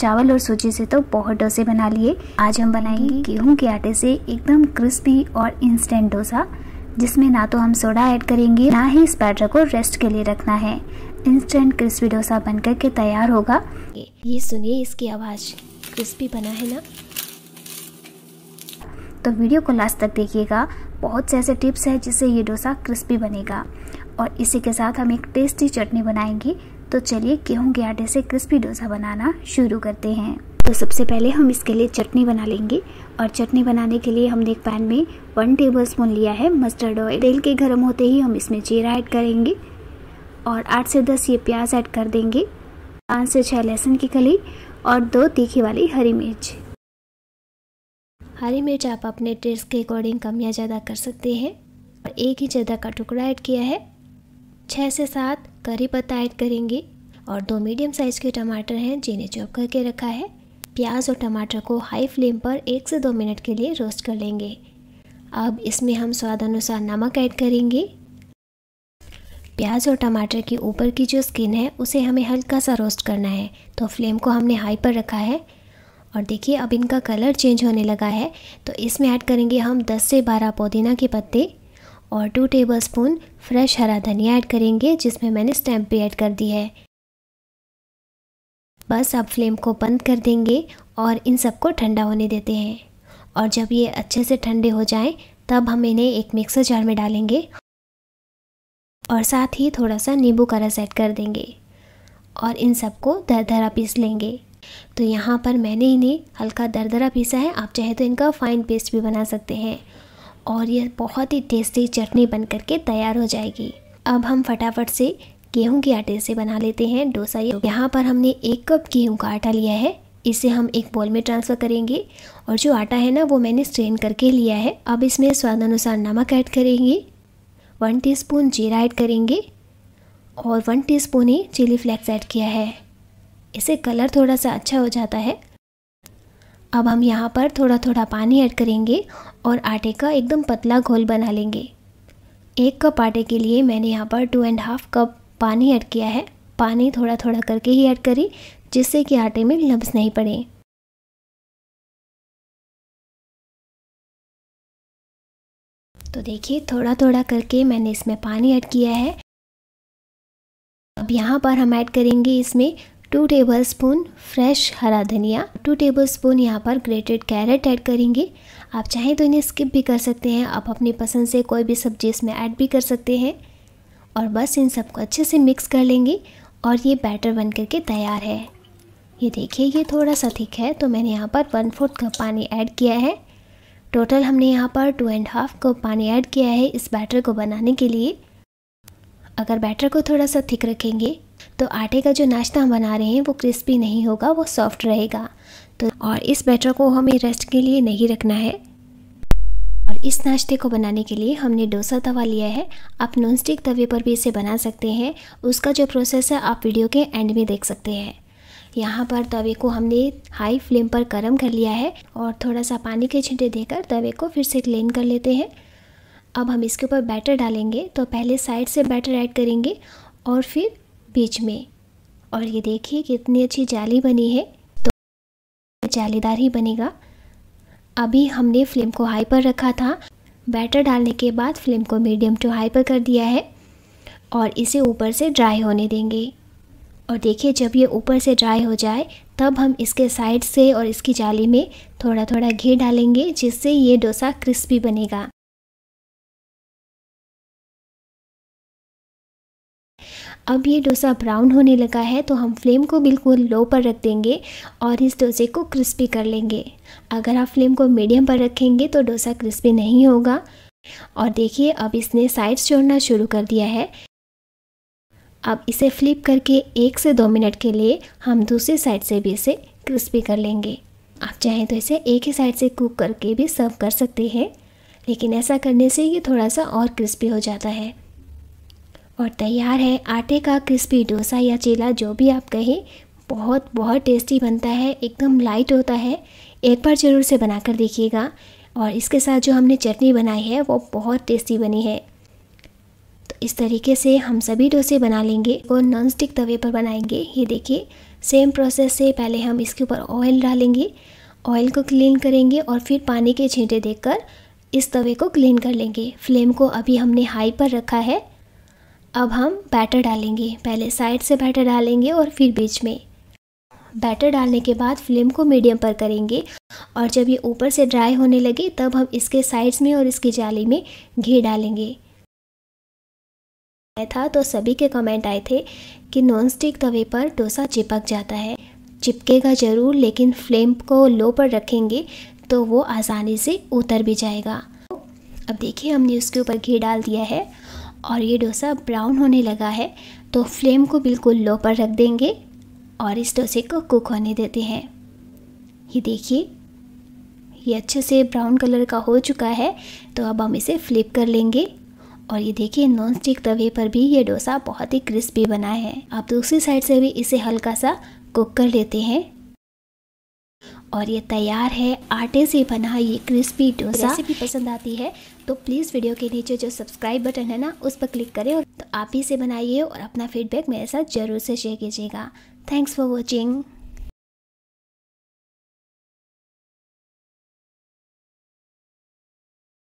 चावल और सूजी से तो बहुत डोसे बना लिए आज हम बनाएंगे गेहूं के आटे से एकदम क्रिस्पी और इंस्टेंट डोसा जिसमें ना तो हम सोडा ऐड करेंगे ना ही इस बैटर को रेस्ट के लिए रखना है इंस्टेंट क्रिस्पी डोसा बनकर के तैयार होगा ये सुनिए इसकी आवाज़ क्रिस्पी बना है ना तो वीडियो को लास्ट तक देखिएगा बहुत से ऐसे टिप्स है जिससे ये डोसा क्रिस्पी बनेगा और इसी के साथ हम एक टेस्टी चटनी बनाएंगे तो चलिए गेहूँ के आटे से क्रिस्पी डोसा बनाना शुरू करते हैं तो सबसे पहले हम इसके लिए चटनी बना लेंगे और चटनी बनाने के लिए हमने एक पैन में वन टेबल स्पून लिया है मस्टर्ड ऑयल तेल के गर्म होते ही हम इसमें जीरा ऐड करेंगे और आठ से दस ये प्याज ऐड कर देंगे पाँच से छः लहसुन की कली और दो तीखी वाली हरी मिर्च हरी मिर्च आप अपने टेस्ट के अकॉर्डिंग कम या ज़्यादा कर सकते हैं और एक ही ज़्यादा का टुकड़ा ऐड किया है छः से सात करी पत्ता ऐड करेंगे और दो मीडियम साइज़ के टमाटर हैं जिन्हें चॉप करके रखा है प्याज और टमाटर को हाई फ्लेम पर एक से दो मिनट के लिए रोस्ट कर लेंगे अब इसमें हम स्वाद अनुसार नमक ऐड करेंगे प्याज और टमाटर के ऊपर की जो स्किन है उसे हमें हल्का सा रोस्ट करना है तो फ्लेम को हमने हाई पर रखा है और देखिए अब इनका कलर चेंज होने लगा है तो इसमें ऐड करेंगे हम 10 से 12 पुदीना के पत्ते और टू टेबलस्पून फ्रेश हरा धनिया ऐड करेंगे जिसमें मैंने स्टैम्प भी ऐड कर दी है बस अब फ्लेम को बंद कर देंगे और इन सबको ठंडा होने देते हैं और जब ये अच्छे से ठंडे हो जाएं तब हम इन्हें एक मिक्सर जार में डालेंगे और साथ ही थोड़ा सा नींबू का रस ऐड कर देंगे और इन सबको दरदरा पीस लेंगे तो यहाँ पर मैंने इन्हें हल्का दरदरा पीसा है आप चाहे तो इनका फाइन पेस्ट भी बना सकते हैं और यह बहुत ही टेस्टी चटनी बन करके तैयार हो जाएगी अब हम फटाफट से गेहूं के आटे से बना लेते हैं डोसा ये यहाँ पर हमने एक कप गेहूं का आटा लिया है इसे हम एक बॉल में ट्रांसफ़र करेंगे और जो आटा है ना वो मैंने स्ट्रेन करके लिया है अब इसमें स्वाद अनुसार नमक ऐड करेंगे वन टी जीरा ऐड करेंगे और वन टी ही चिली फ्लेक्स ऐड किया है इसे कलर थोड़ा सा अच्छा हो जाता है अब हम यहाँ पर थोड़ा थोड़ा पानी ऐड करेंगे और आटे का एकदम पतला घोल बना लेंगे एक कप आटे के लिए मैंने यहाँ पर टू एंड हाफ कप पानी ऐड किया है पानी थोड़ा थोड़ा करके ही ऐड करी जिससे कि आटे में लम्ब नहीं पड़े तो देखिए थोड़ा थोड़ा करके मैंने इसमें पानी ऐड किया है अब यहाँ पर हम ऐड करेंगे इसमें टू टेबल स्पून फ्रेश हरा धनिया टू टेबल स्पून यहाँ पर ग्रेटेड कैरेट ऐड करेंगे आप चाहें तो इन्हें स्किप भी कर सकते हैं आप अपनी पसंद से कोई भी सब्जी इसमें ऐड भी कर सकते हैं और बस इन सबको अच्छे से मिक्स कर लेंगे और ये बैटर बन करके तैयार है ये देखिए ये थोड़ा सा थिक है तो मैंने यहाँ पर वन फोर्थ कप पानी ऐड किया है टोटल हमने यहाँ पर टू एंड हाफ कप पानी ऐड किया है इस बैटर को बनाने के लिए अगर बैटर को थोड़ा सा थिक रखेंगे तो आटे का जो नाश्ता हम बना रहे हैं वो क्रिस्पी नहीं होगा वो सॉफ्ट रहेगा तो और इस बैटर को हमें रेस्ट के लिए नहीं रखना है और इस नाश्ते को बनाने के लिए हमने डोसा तवा लिया है आप नॉन स्टिक तवे पर भी इसे बना सकते हैं उसका जो प्रोसेस है आप वीडियो के एंड में देख सकते हैं यहाँ पर तवे को हमने हाई फ्लेम पर गर्म कर लिया है और थोड़ा सा पानी के छींटे देकर तवे को फिर से क्लीन कर लेते हैं अब हम इसके ऊपर बैटर डालेंगे तो पहले साइड से बैटर ऐड करेंगे और फिर बीच में और ये देखिए कितनी अच्छी जाली बनी है तो जालीदार ही बनेगा अभी हमने फ्लेम को हाई पर रखा था बैटर डालने के बाद फ्लेम को मीडियम टू हाई पर कर दिया है और इसे ऊपर से ड्राई होने देंगे और देखिए जब ये ऊपर से ड्राई हो जाए तब हम इसके साइड से और इसकी जाली में थोड़ा थोड़ा घी डालेंगे जिससे ये डोसा क्रिस्पी बनेगा अब ये डोसा ब्राउन होने लगा है तो हम फ्लेम को बिल्कुल लो पर रख देंगे और इस डोसे को क्रिस्पी कर लेंगे अगर आप फ्लेम को मीडियम पर रखेंगे तो डोसा क्रिस्पी नहीं होगा और देखिए अब इसने साइड्स छोड़ना शुरू कर दिया है अब इसे फ्लिप करके एक से दो मिनट के लिए हम दूसरी साइड से भी इसे क्रिस्पी कर लेंगे आप चाहें तो इसे एक ही साइड से कुक करके भी सर्व कर सकते हैं लेकिन ऐसा करने से ये थोड़ा सा और क्रिस्पी हो जाता है और तैयार है आटे का क्रिस्पी डोसा या चेला जो भी आप कहें बहुत बहुत टेस्टी बनता है एकदम लाइट होता है एक बार ज़रूर से बना कर देखिएगा और इसके साथ जो हमने चटनी बनाई है वो बहुत टेस्टी बनी है तो इस तरीके से हम सभी डोसे बना लेंगे वो नॉन स्टिक तवे पर बनाएंगे ये देखिए सेम प्रोसेस से पहले हम इसके ऊपर ऑयल डालेंगे ऑयल को क्लीन करेंगे और फिर पानी के छींटे देकर इस तवे को क्लीन कर लेंगे फ्लेम को अभी हमने हाई पर रखा है अब हम बैटर डालेंगे पहले साइड से बैटर डालेंगे और फिर बीच में बैटर डालने के बाद फ्लेम को मीडियम पर करेंगे और जब ये ऊपर से ड्राई होने लगे तब हम इसके साइड्स में और इसकी जाली में घी डालेंगे था तो सभी के कमेंट आए थे कि नॉन स्टिक तवे पर डोसा चिपक जाता है चिपकेगा ज़रूर लेकिन फ्लेम को लो पर रखेंगे तो वो आसानी से उतर भी जाएगा अब देखिए हमने उसके ऊपर घी डाल दिया है और ये डोसा ब्राउन होने लगा है तो फ्लेम को बिल्कुल लो पर रख देंगे और इस डोसे को कुक होने देते हैं ये देखिए ये अच्छे से ब्राउन कलर का हो चुका है तो अब हम इसे फ्लिप कर लेंगे और ये देखिए नॉन स्टिक तवे पर भी ये डोसा बहुत ही क्रिस्पी बना है आप दूसरी साइड से भी इसे हल्का सा कुक कर लेते हैं और ये तैयार है आटे से बना ये क्रिस्पी डोसा भी पसंद आती है तो प्लीज़ वीडियो के नीचे जो सब्सक्राइब बटन है ना उस पर क्लिक करें और तो आप ही से बनाइए और अपना फीडबैक मेरे साथ ज़रूर से शेयर कीजिएगा थैंक्स फॉर वॉचिंग